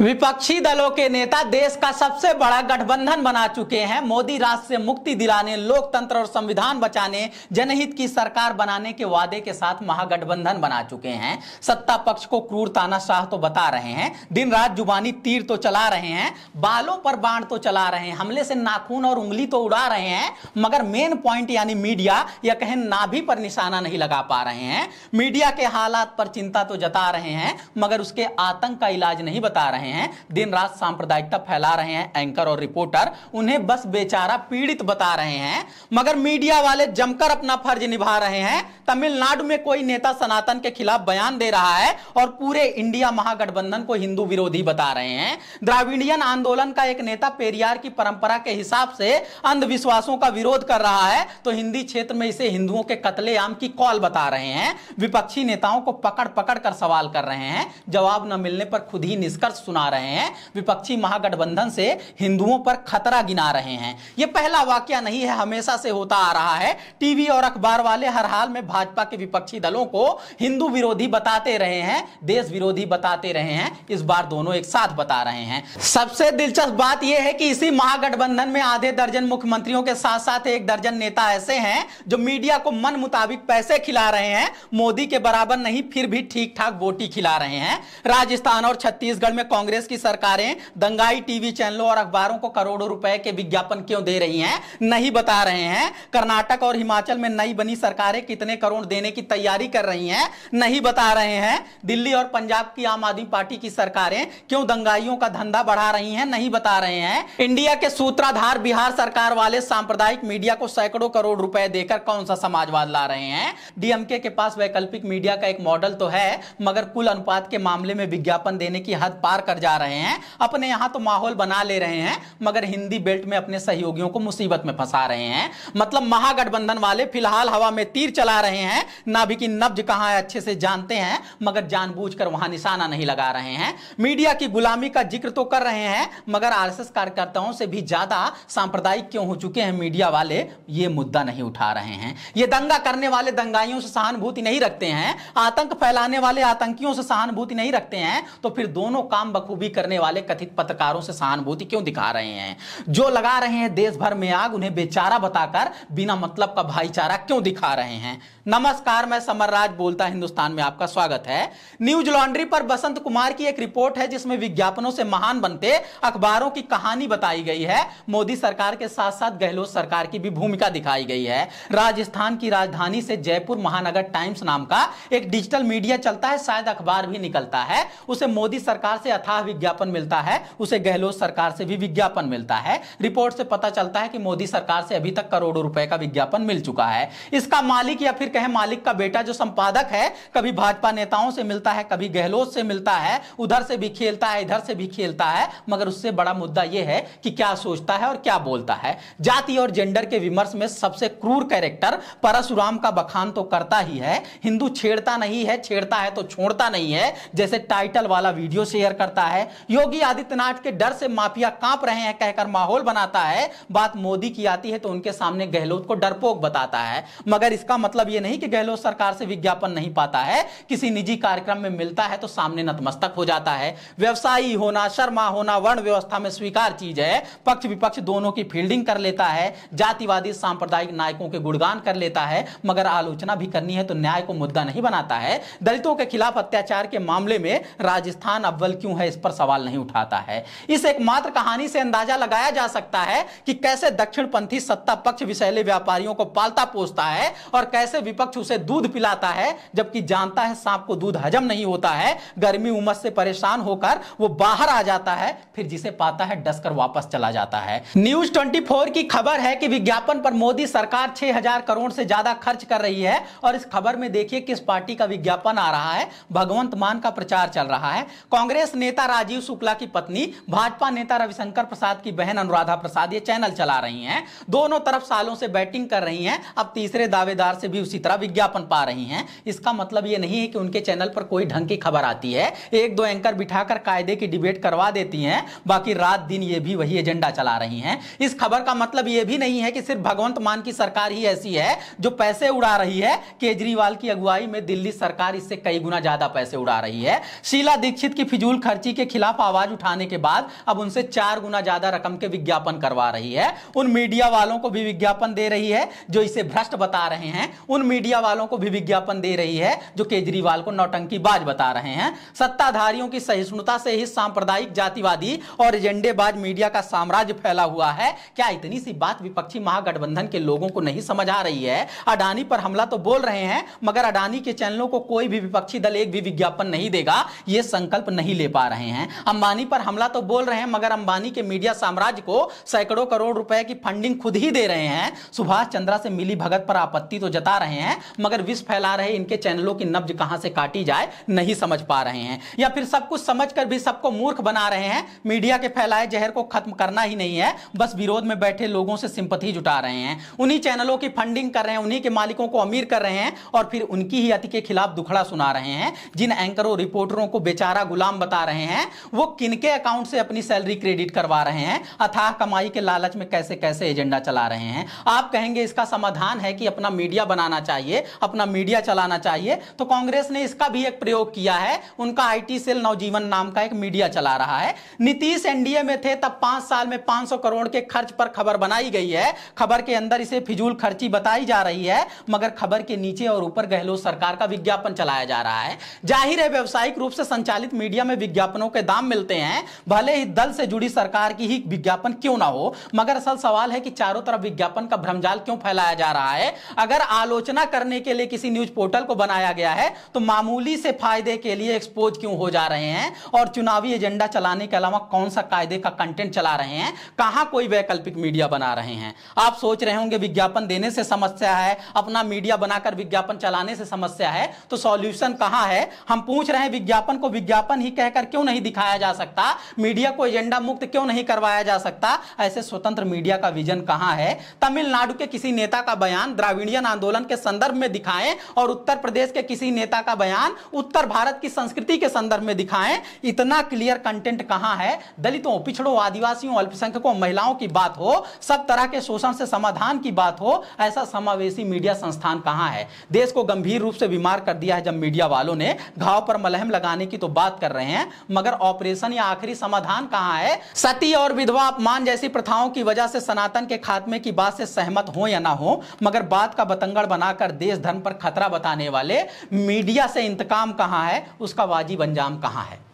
विपक्षी दलों के नेता देश का सबसे बड़ा गठबंधन बना चुके हैं मोदी राज से मुक्ति दिलाने लोकतंत्र और संविधान बचाने जनहित की सरकार बनाने के वादे के साथ महागठबंधन बना चुके हैं सत्ता पक्ष को क्रूर तानाशाह तो बता रहे हैं दिन रात जुबानी तीर तो चला रहे हैं बालों पर बाण तो चला रहे हैं हमले से नाखून और उंगली तो उड़ा रहे हैं मगर मेन पॉइंट यानी मीडिया या कहें नाभि पर निशाना नहीं लगा पा रहे हैं मीडिया के हालात पर चिंता तो जता रहे हैं मगर उसके आतंक का इलाज नहीं बता रहे हैं हैं दिन रात सांप्रदायिकता फैला रहे हैं एंकर और रिपोर्टर उन्हें बस बेचारा पीड़ित बता रहे हैं मगर मीडिया वाले जमकर अपना फर्ज निभा रहे हैं तमिलनाडु में कोई नेता सनातन के खिलाफ बयान दे रहा है और पूरे इंडिया महागठबंधन को हिंदू विरोधी बता रहे हैं द्राविडियन आंदोलन का एक नेता पेरियार की परंपरा के हिसाब से अंधविश्वासों का विरोध कर रहा है तो हिंदी क्षेत्र में इसे हिंदुओं के कत्लेआम की कॉल बता रहे हैं विपक्षी नेताओं को पकड़ पकड़ कर सवाल कर रहे हैं जवाब न मिलने पर खुद ही निष्कर्ष सुना रहे हैं विपक्षी महागठबंधन से हिंदुओं पर खतरा गिना रहे हैं यह पहला वाक्य नहीं है हमेशा से होता आ रहा है टीवी और अखबार वाले हर हाल में भाजपा के विपक्षी दलों को हिंदू विरोधी बताते रहे हैं देश विरोधी बताते रहे हैं इस बार दोनों एक साथ बता रहे हैं सबसे दिलचस्प बात यह है कि इसी महागठबंधन में आधे दर्जन मुख्यमंत्रियों के साथ साथ एक दर्जन नेता ऐसे हैं जो मीडिया को मन मुताबिक पैसे खिला रहे हैं मोदी के बराबर नहीं फिर भी ठीक ठाक बोटी खिला रहे हैं राजस्थान और छत्तीसगढ़ में कांग्रेस की सरकारें दंगाई टीवी चैनलों और अखबारों को करोड़ों रुपए के विज्ञापन क्यों दे रही है नहीं बता रहे हैं कर्नाटक और हिमाचल में नई बनी सरकारें कितने करोड़ देने की तैयारी कर रही है नहीं बता रहे हैं दिल्ली और पंजाब की आम आदमी पार्टी की सरकारें क्यों दंगाइयों का धंधा बढ़ा रही है नहीं बता रहे हैं इंडिया के सूत्राधार बिहार सरकार वाले सांप्रदायिक मीडिया को सैकड़ों करोड़ रुपए देकर कौन सा समाजवाद ला रहे हैं डीएमके के पास वैकल्पिक मीडिया का एक मॉडल तो है मगर कुल अनुपात के मामले में विज्ञापन देने की हद पार कर कर जा रहे हैं अपने यहां तो माहौल बना ले रहे हैं मगर हिंदी बेल्ट में अपने सहयोगियों को मुसीबत में फंसा रहे हैं मतलब महागठबंधन वाले फिलहाल हवा में तीर चला रहे हैं नाभि की नब्ज कहां है अच्छे से जानते हैं मगर जानबूझकर वहां निशाना नहीं लगा रहे हैं मीडिया की गुलामी का जिक्र तो कर रहे हैं मगर आर कार्यकर्ताओं से भी ज्यादा सांप्रदायिक क्यों हो चुके हैं मीडिया वाले ये मुद्दा नहीं उठा रहे हैं ये दंगा करने वाले दंगाइयों से सहानुभूति नहीं रखते हैं आतंक फैलाने वाले आतंकियों से सहानुभूति नहीं रखते हैं तो फिर दोनों काम बखूबी करने वाले कथित पत्रकारों से सहानुभूति क्यों दिखा रहे हैं जो लगा रहे हैं देश भर में आग उन्हें बेचारा बताकर बिना मतलब का भाईचारा क्यों दिखा रहे हैं नमस्कार मैं समर राज बोलता हिंदुस्तान में आपका स्वागत है न्यूज लॉन्ड्री पर बसंत कुमार की एक रिपोर्ट है जिसमें विज्ञापनों से महान बनते अखबारों की कहानी बताई गई है मोदी सरकार के साथ साथ गहलोत सरकार की भी भूमिका दिखाई गई है राजस्थान की राजधानी से जयपुर महानगर टाइम्स नाम का एक डिजिटल मीडिया चलता है शायद अखबार भी निकलता है उसे मोदी सरकार से अथाह विज्ञापन मिलता है उसे गहलोत सरकार से भी विज्ञापन मिलता है रिपोर्ट से पता चलता है कि मोदी सरकार से अभी तक करोड़ों रुपए का विज्ञापन मिल चुका है इसका मालिक या फिर है मालिक का बेटा जो संपादक है कभी भाजपा नेताओं से मिलता है कभी गहलोत से मिलता है उधर से भी खेलता है इधर से भी खेलता है मगर उससे बड़ा मुद्दा यह है कि क्या सोचता है और क्या बोलता है जाति और जेंडर के विमर्श में सबसे क्रूर कैरेक्टर परशुराम का बखान तो करता ही है हिंदू छेड़ता नहीं है छेड़ता है तो छोड़ता नहीं है जैसे टाइटल वाला वीडियो शेयर करता है योगी आदित्यनाथ के डर से माफिया कांप रहे हैं कहकर माहौल बनाता है बात मोदी की आती है तो उनके सामने गहलोत को डरपोक बताता है मगर इसका मतलब ये ये नहीं कि गहलोत सरकार से विज्ञापन नहीं पाता है किसी निजी कार्यक्रम में मिलता है तो सामने नतमस्तक हो जाता है व्यवसायी होना शर्मा होना वर्ण व्यवस्था में स्वीकार चीज है पक्ष विपक्ष दोनों की फील्डिंग कर लेता है जातिवादी सांप्रदायिक नायकों के गुणगान कर लेता है मगर आलोचना भी करनी है तो न्याय को मुद्दा नहीं बनाता है दलितों के खिलाफ अत्याचार के मामले में राजस्थान अव्वल क्यों है इस पर सवाल नहीं उठाता है इस एकमात्र कहानी से अंदाजा लगाया जा सकता है कि कैसे दक्षिणपंथी सत्ता पक्ष विषैले व्यापारियों को पालता पोसता है और कैसे विपक्ष उसे दूध पिलाता है जबकि जानता है सांप को दूध हजम नहीं होता है गर्मी उमस से परेशान होकर वो बाहर आ जाता है फिर जिसे पाता है डसकर वापस चला जाता है न्यूज 24 की खबर है कि विज्ञापन पर मोदी सरकार 6000 करोड़ से ज्यादा खर्च कर रही है और इस खबर में देखिए किस पार्टी का विज्ञापन आ रहा है भगवंत मान का प्रचार चल रहा है कांग्रेस नेता राजीव शुक्ला की पत्नी भाजपा नेता रविशंकर प्रसाद की बहन अनुराधा प्रसाद ये चैनल चला रही है दोनों तरफ सालों से बैटिंग कर रही है अब तीसरे दावेदार से भी उसी तरह विज्ञापन पा रही हैं इसका मतलब ये नहीं है कि उनके चैनल पर कोई ढंग की खबर आती है एक दो एंकर बिठाकर कायदे की डिबेट करवा देती हैं बाकी रात दिन ये भी वही एजेंडा चला रही हैं इस खबर का मतलब ये भी नहीं है कि सिर्फ भगवंत मान की सरकार ही ऐसी है जो पैसे उड़ा रही है केजरीवाल की अगुवाई में दिल्ली सरकार इससे कई गुना ज्यादा पैसे उड़ा रही है शीला दीक्षित की फिजूल खर्ची के खिलाफ आवाज उठाने के बाद अब उनसे चार गुना ज्यादा रकम के विज्ञापन करवा रही है उन मीडिया वालों को भी विज्ञापन दे रही है जो इसे भ्रष्ट बता रहे हैं उन मीडिया वालों को भी विज्ञापन दे रही है जो केजरीवाल को नौटंकी बाज बता रहे हैं सत्ताधारियों की सहिष्णुता से ही सांप्रदायिक जातिवादी और एजेंडेबाज मीडिया का साम्राज्य फैला हुआ है क्या इतनी सी बात विपक्षी महागठबंधन के लोगों को नहीं समझ आ रही है अडानी पर हमला तो बोल रहे हैं मगर अडानी के चैनलों को कोई भी विपक्षी दल एक भी विज्ञापन नहीं देगा ये संकल्प नहीं ले पा रहे हैं अंबानी पर हमला तो बोल रहे हैं मगर अंबानी के मीडिया साम्राज्य को सैकड़ों करोड़ रुपए की फंडिंग खुद ही दे रहे हैं सुभाष चंद्रा से मिली भगत पर आपत्ति तो जता रहे हैं हैं मगर विष फैला रहे इनके चैनलों की नब्ज कहां से काटी जाए नहीं समझ पा रहे हैं या फिर सब कुछ समझ कर भी सबको मूर्ख बना रहे हैं मीडिया के फैलाए जहर को खत्म करना ही नहीं है बस विरोध में बैठे लोगों से सिंपथी जुटा रहे हैं उन्हीं चैनलों की फंडिंग कर रहे हैं उन्हीं के मालिकों को अमीर कर रहे हैं और फिर उनकी ही अति के खिलाफ दुखड़ा सुना रहे हैं जिन एंकरों रिपोर्टरों को बेचारा गुलाम बता रहे हैं वो किनके अकाउंट से अपनी सैलरी क्रेडिट करवा रहे हैं अथाह कमाई के लालच में कैसे कैसे एजेंडा चला रहे हैं आप कहेंगे इसका समाधान है कि अपना मीडिया बनाना चाहिए चाहिए अपना मीडिया चलाना चाहिए तो कांग्रेस ने इसका भी एक प्रयोग किया है उनका आईटी सेल नवजीवन नाम का एक मीडिया चला रहा है नीतीश एनडीए में थे तब पांच साल में पांच करोड़ के खर्च पर खबर बनाई गई है खबर के अंदर इसे फिजूल खर्ची बताई जा रही है मगर खबर के नीचे और ऊपर गहलोत सरकार का विज्ञापन चलाया जा रहा है जाहिर है व्यवसायिक रूप से संचालित मीडिया में विज्ञापनों के दाम मिलते हैं भले ही दल से जुड़ी सरकार की ही विज्ञापन क्यों ना हो मगर असल सवाल है कि चारों तरफ विज्ञापन का भ्रमजाल क्यों फैलाया जा रहा है अगर आलोचना सामना करने के लिए किसी न्यूज पोर्टल को बनाया गया है तो मामूली से फायदे के लिए एक्सपोज क्यों हो जा रहे हैं और चुनावी एजेंडा चलाने के अलावा कौन सा कायदे का कंटेंट चला रहे हैं कहां कोई वैकल्पिक मीडिया बना रहे हैं आप सोच रहे होंगे विज्ञापन देने से समस्या है अपना मीडिया बनाकर विज्ञापन चलाने से समस्या है तो सोल्यूशन कहां है हम पूछ रहे हैं विज्ञापन को विज्ञापन ही कहकर क्यों नहीं दिखाया जा सकता मीडिया को एजेंडा मुक्त क्यों नहीं करवाया जा सकता ऐसे स्वतंत्र मीडिया का विजन कहां है तमिलनाडु के किसी नेता का बयान द्राविडियन आंदोलन के संदर्भ में दिखाएं और उत्तर प्रदेश के किसी नेता का बयान उत्तर भारत की संस्कृति के संदर्भ में दिखाएं इतना क्लियर कंटेंट कहां है दलितों पिछड़ों आदिवासियों अल्पसंख्यकों महिलाओं की बात हो सब तरह के शोषण से समाधान की बात हो ऐसा समावेशी मीडिया संस्थान कहां है देश को गंभीर रूप से बीमार कर दिया है जब मीडिया वालों ने घाव पर मलहम लगाने की तो बात कर रहे हैं मगर ऑपरेशन या आखिरी समाधान कहां है सती और विधवा अपमान जैसी प्रथाओं की वजह से सनातन के खात्मे की बात से सहमत हो या ना हो मगर बात का बतंगड़ बना बढ़ाकर देश धर्म पर खतरा बताने वाले मीडिया से इंतकाम कहाँ है उसका वाजिब अंजाम कहाँ है